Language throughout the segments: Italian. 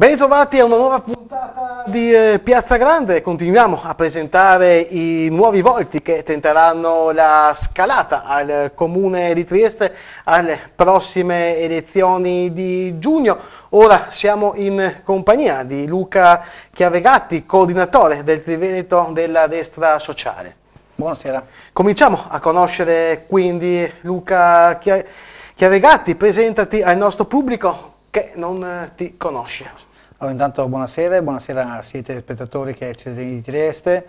Bentrovati a una nuova puntata di eh, Piazza Grande, continuiamo a presentare i nuovi volti che tenteranno la scalata al comune di Trieste alle prossime elezioni di giugno. Ora siamo in compagnia di Luca Chiavegatti, coordinatore del Triveneto della Destra Sociale. Buonasera. Cominciamo a conoscere quindi Luca Chiavegatti, presentati al nostro pubblico che non eh, ti conosce. Allora intanto buonasera, buonasera a siete spettatori che siete di Trieste.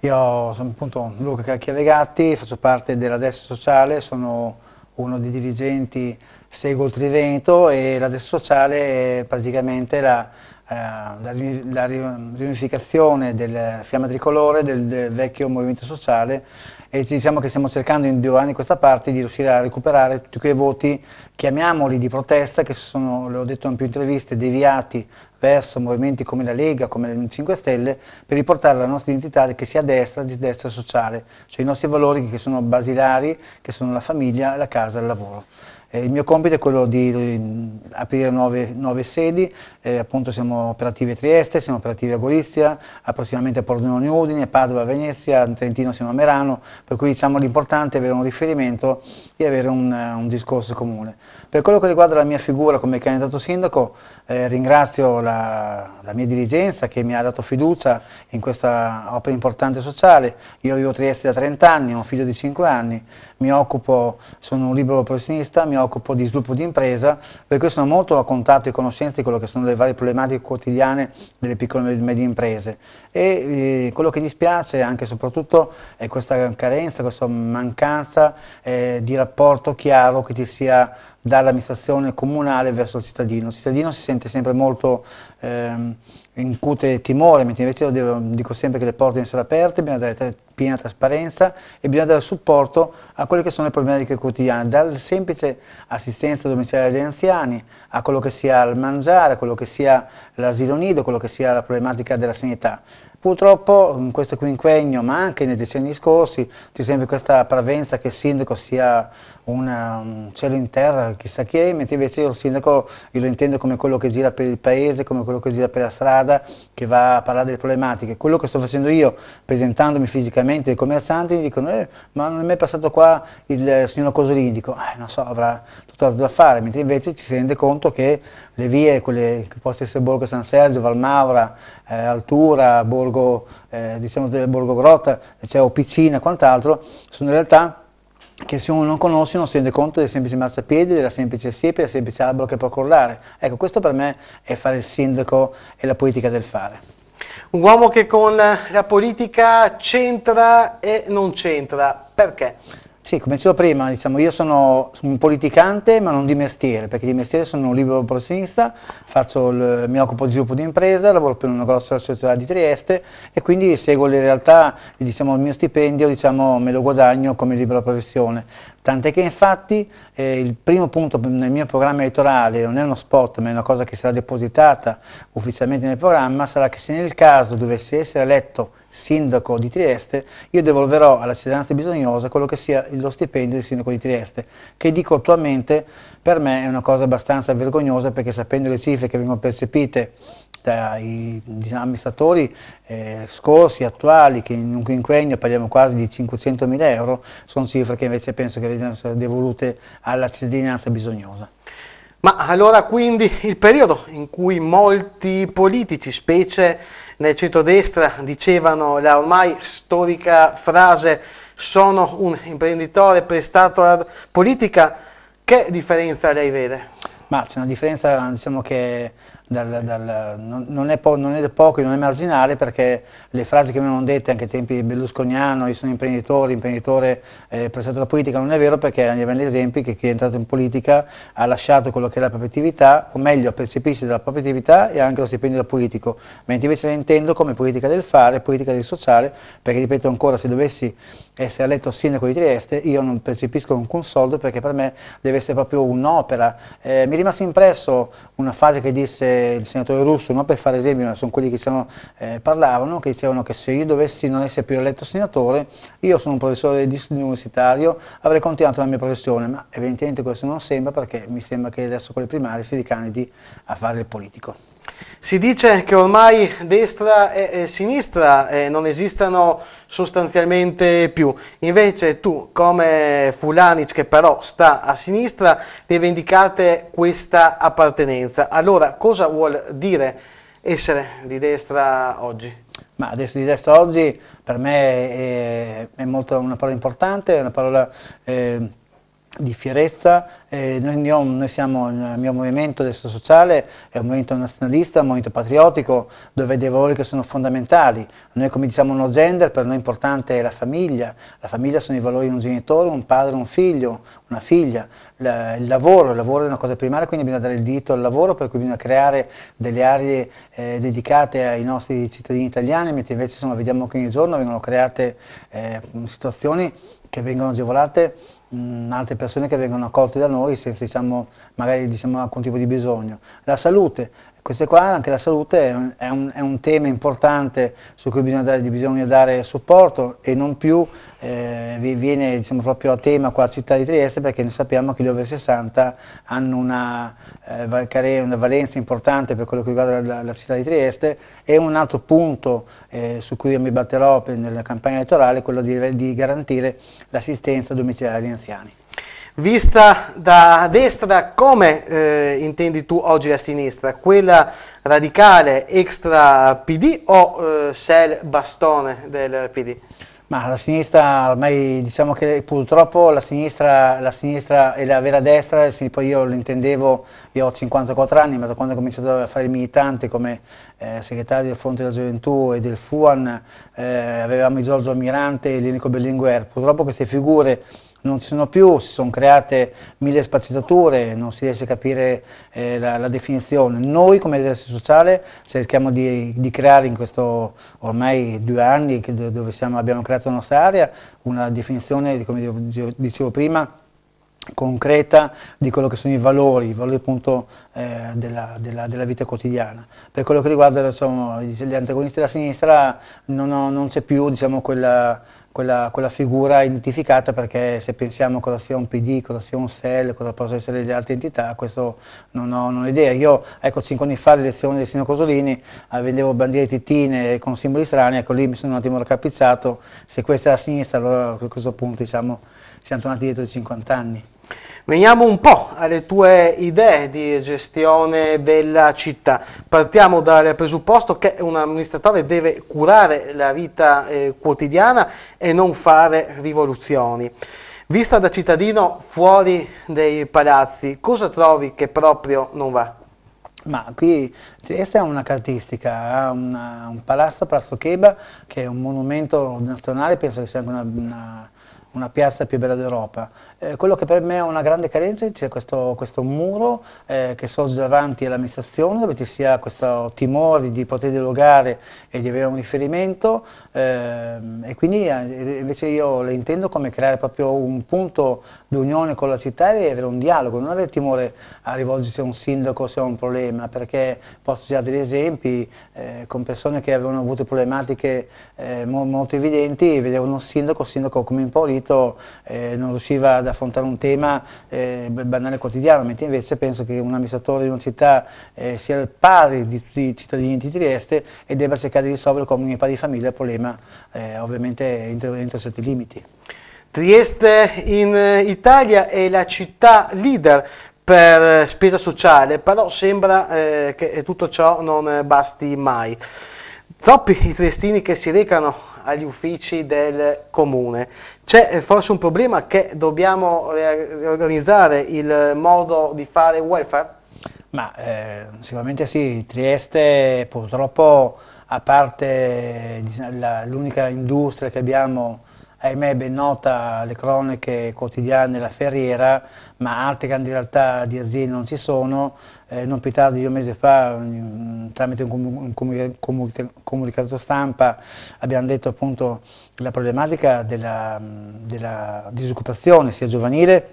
Io sono appunto Luca Cacchialegatti, faccio parte della destra sociale, sono uno dei dirigenti, seguo il Trivento e la destra sociale è praticamente la, eh, la, riunificazione del Fiamma Tricolore, del, del vecchio movimento sociale e diciamo che stiamo cercando in due anni questa parte di riuscire a recuperare tutti quei voti, chiamiamoli di protesta, che sono, l'ho detto in più interviste, deviati verso movimenti come la Lega, come le 5 Stelle, per riportare la nostra identità che sia destra, di destra sociale, cioè i nostri valori che sono basilari, che sono la famiglia, la casa, e il lavoro. Eh, il mio compito è quello di, di aprire nuove, nuove sedi, eh, appunto siamo operativi a Trieste, siamo operativi a Gorizia, approssimativamente a Pordenone Udine, a Padova, a Venezia, in Trentino siamo a Merano, per cui diciamo l'importante è avere un riferimento e avere un, eh, un, discorso comune. Per quello che riguarda la mia figura come candidato sindaco, eh, ringrazio la, la mia dirigenza che mi ha dato fiducia in questa opera importante sociale. Io vivo a Trieste da 30 anni, ho un figlio di 5 anni, mi occupo, sono un libero professionista, mi occupo di sviluppo di impresa, per cui sono molto a contatto e conoscenza di quello che sono le varie problematiche quotidiane delle piccole e medie imprese. E eh, quello che dispiace anche e soprattutto è questa carenza, questa mancanza eh, di rapporto chiaro che ci sia dall'amministrazione comunale verso il cittadino. Il cittadino si sente sempre molto... Ehm, incute timore, mentre invece devo, dico sempre che le porte devono essere aperte, bisogna dare piena trasparenza e bisogna dare supporto a quelle che sono le problematiche quotidiane, dal semplice assistenza domiciliare agli anziani, a quello che sia il mangiare, a quello che sia l'asilo nido, a quello che sia la problematica della sanità. Purtroppo in questo quinquennio, ma anche nei decenni scorsi, c'è sempre questa parvenza che il sindaco sia una, un cielo in terra, chissà chi è, mentre invece io il sindaco io lo intendo come quello che gira per il paese, come quello che gira per la strada, che va a parlare delle problematiche. Quello che sto facendo io, presentandomi fisicamente ai commercianti, mi dicono, eh, ma non è mai passato qua il eh, signor Cosolini? Dico, eh, non so, avrà tutt'altro da fare, mentre invece ci si rende conto che le vie, quelle che possono essere Borgo San Sergio, Valmaura, eh, Altura, Borgo, eh, diciamo, eh, Borgo Grotta, eh, cioè, o Piccina e quant'altro, sono in realtà che se uno non conosce non si rende conto del semplice marciapiede, della semplice siepe, del semplice albero che può crollare. Ecco, questo per me è fare il sindaco e la politica del fare. Un uomo che con la politica c'entra e non c'entra, perché? Sì, come dicevo prima, diciamo, io sono un politicante ma non di mestiere, perché di mestiere sono un libero professionista, il, mi occupo di sviluppo di impresa, lavoro per una grossa società di Trieste e quindi seguo le realtà, diciamo, il mio stipendio diciamo, me lo guadagno come libera professione. Tant'è che infatti eh, il primo punto nel mio programma elettorale non è uno spot, ma è una cosa che sarà depositata ufficialmente nel programma, sarà che se nel caso dovessi essere eletto sindaco di Trieste, io devolverò alla cittadinanza bisognosa quello che sia lo stipendio di sindaco di Trieste, che dico attualmente per me è una cosa abbastanza vergognosa perché sapendo le cifre che vengono percepite tra i amministratori eh, scorsi, attuali, che in un quinquennio parliamo quasi di 500.000 euro, sono cifre che invece penso che vengano devolute alla cittadinanza bisognosa. Ma allora quindi il periodo in cui molti politici, specie nel centrodestra, dicevano la ormai storica frase sono un imprenditore prestato alla politica, che differenza lei vede? Ma c'è una differenza diciamo che dal, dal, non, è non, è poco, non è marginale perché le frasi che mi hanno dette anche ai tempi di Berlusconiano, io sono imprenditore, imprenditore eh, prestato alla politica, non è vero perché andiamo agli esempi che chi è entrato in politica ha lasciato quello che è la propria attività, o meglio percepisce dalla propria attività e anche lo stipendio da politico, mentre invece la intendo come politica del fare, politica del sociale, perché ripeto ancora se dovessi essere eletto sindaco di Trieste, io non percepisco alcun soldo perché per me deve essere proprio un'opera. Eh, mi è rimasto impresso una frase che disse il senatore Russo, no? per fare esempio, sono quelli che diciamo, eh, parlavano, che dicevano che se io dovessi non essere più eletto senatore, io sono un professore di studio universitario, avrei continuato la mia professione, ma evidentemente questo non sembra perché mi sembra che adesso con le primarie si ricandidi a fare il politico. Si dice che ormai destra e, e sinistra eh, non esistano sostanzialmente più, invece tu come Fulanic che però sta a sinistra rivendicate questa appartenenza. Allora cosa vuol dire essere di destra oggi? Ma adesso di destra oggi per me è, è molto una parola importante, è una parola... Eh, di fierezza, eh, noi, noi, siamo il mio movimento adesso sociale, è un movimento nazionalista, un movimento patriottico dove dei valori che sono fondamentali. Noi come diciamo no gender, per noi importante è la famiglia, la famiglia sono i valori di un genitore, un padre, un figlio, una figlia, la, il lavoro, il lavoro è una cosa primaria, quindi bisogna dare il diritto al lavoro, per cui bisogna creare delle aree eh, dedicate ai nostri cittadini italiani, mentre invece insomma, vediamo che ogni giorno vengono create eh, situazioni che vengono agevolate mh, altre persone che vengono accolte da noi senza diciamo, magari diciamo, alcun tipo di bisogno. La salute, queste qua, anche la salute, è un, è un tema importante su cui bisogna dare, bisogna dare supporto e non più eh, viene diciamo, proprio a tema qua a città di Trieste perché noi sappiamo che gli over 60 hanno una, eh, una valenza importante per quello che riguarda la, la, città di Trieste e un altro punto eh, su cui io mi batterò nella campagna elettorale è quello di, di garantire l'assistenza domiciliare agli anziani vista da destra, come eh, intendi tu oggi la sinistra? Quella radicale extra PD o eh, il bastone del PD? Ma la sinistra, ormai diciamo che purtroppo la sinistra, la sinistra e la vera destra, poi io l'intendevo, io ho 54 anni, ma da quando ho cominciato a fare il militante come eh, segretario del Fronte della Gioventù e del FUAN, eh, avevamo Giorgio Almirante e Lenico Berlinguer, purtroppo queste figure non ci sono più, si sono create mille spazzature, non si riesce a capire eh, la, la, definizione. Noi come adesso sociale cerchiamo di, di, creare in questo ormai due anni che, dove siamo, abbiamo creato la nostra area una definizione, come dicevo prima, concreta di quello che sono i valori, i valori appunto eh, della, della, della, vita quotidiana. Per quello che riguarda insomma, gli antagonisti della sinistra non, non c'è più diciamo, quella quella, quella, figura identificata perché se pensiamo cosa sia un PD, cosa sia un SEL, cosa possono essere le altre entità, questo non ho, non ho idea. Io, ecco, cinque anni fa l'elezione del sindaco Cosolini eh, vendevo bandiere titine con simboli strani, ecco lì mi sono un attimo raccapizzato, se questa è la sinistra allora a questo punto diciamo siamo tornati dietro i 50 anni. Veniamo un po' alle tue idee di gestione della città. Partiamo dal presupposto che un amministratore deve curare la vita eh, quotidiana e non fare rivoluzioni. Vista da cittadino fuori dei palazzi, cosa trovi che proprio non va? Ma qui Trieste ha una caratteristica, ha un palazzo, Palazzo Cheba, che è un monumento nazionale, penso che sia anche una, una una piazza più bella d'Europa. Eh, quello che per me è una grande carenza è c'è questo, questo, muro eh, che sorge davanti all'amministrazione dove ci sia questo timore di poter dialogare e di avere un riferimento eh, e quindi eh, invece io le intendo come creare proprio un punto d'unione con la città e avere un dialogo, non avere timore a rivolgersi a un sindaco se ha un problema perché posso già degli esempi eh, con persone che avevano avuto problematiche eh, molto evidenti e vedevano un sindaco, un sindaco come impolito partito eh, non riusciva ad affrontare un tema eh, banale quotidiano, mentre invece penso che un amministratore di una città eh, sia il pari di tutti i cittadini di Trieste e debba cercare di risolvere con ogni pari di famiglia il problema, eh, ovviamente entro, entro certi limiti. Trieste in eh, Italia è la città leader per eh, spesa sociale, però sembra eh, che tutto ciò non basti mai. Troppi i triestini che si recano agli uffici del comune. C'è eh, forse un problema che dobbiamo riorganizzare il modo di fare welfare? Ma eh, sicuramente sì, Trieste purtroppo a parte l'unica industria che abbiamo ahimè ben nota le cronache quotidiane, la ferriera, ma altre grandi realtà di aziende non ci sono, eh, non più tardi di un mese fa, mm, tramite un, comunicato stampa, abbiamo detto appunto la problematica della, mm, della disoccupazione sia giovanile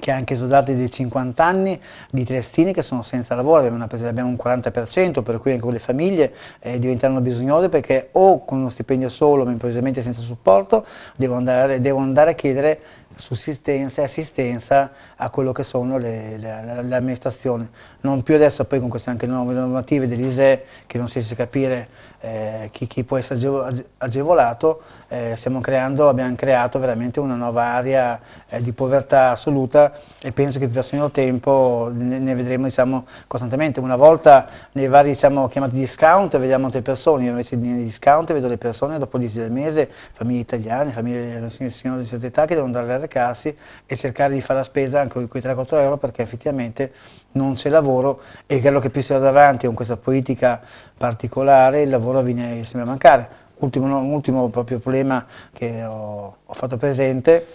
che anche esodati di 50 anni di triestini che sono senza lavoro, abbiamo, una, abbiamo un 40%, per cui anche le famiglie eh, diventano bisognose perché o con uno stipendio solo ma improvvisamente senza supporto devono andare, devono andare a chiedere sussistenza e assistenza a quello che sono le, le, le amministrazioni. Non più adesso poi con queste anche nuove normative dell'ISE che non si riesce a capire eh, chi, chi, può essere agevolato, eh, creando, abbiamo creato veramente una nuova area eh, di povertà assoluta e penso che più prossimo tempo ne, ne vedremo diciamo, costantemente. Una volta nei vari diciamo, chiamati discount vediamo altre persone, io invece nei discount vedo le persone dopo gli del mese, famiglie italiane, famiglie signori di certa età che devono andare a recarsi e cercare di fare la spesa anche con quei 3-4 euro perché effettivamente non c'è lavoro e quello che più si va davanti con questa politica particolare il lavoro viene sempre a mancare. Ultimo, ultimo proprio problema che ho, ho fatto presente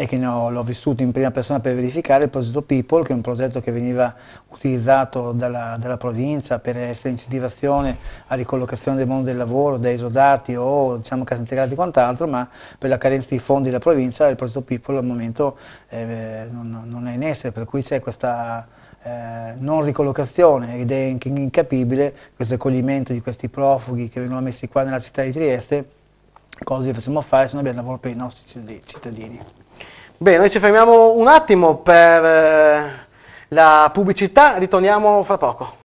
e che l'ho vissuto in prima persona per verificare, il progetto People, che è un progetto che veniva utilizzato dalla, dalla provincia per essere incentivazione a ricollocazione del mondo del lavoro, da esodati o diciamo case integrati e quant'altro, ma per la carenza di fondi della provincia il progetto People al momento eh, non, non è in essere, per cui c'è questa... Eh, non ricollocazione ed è incapibile questo accoglimento di questi profughi che vengono messi qua nella città di Trieste, cosa li facciamo fare se non abbiamo lavoro per i nostri cittadini. Beh, noi ci fermiamo un attimo per eh, la pubblicità, ritorniamo fra poco.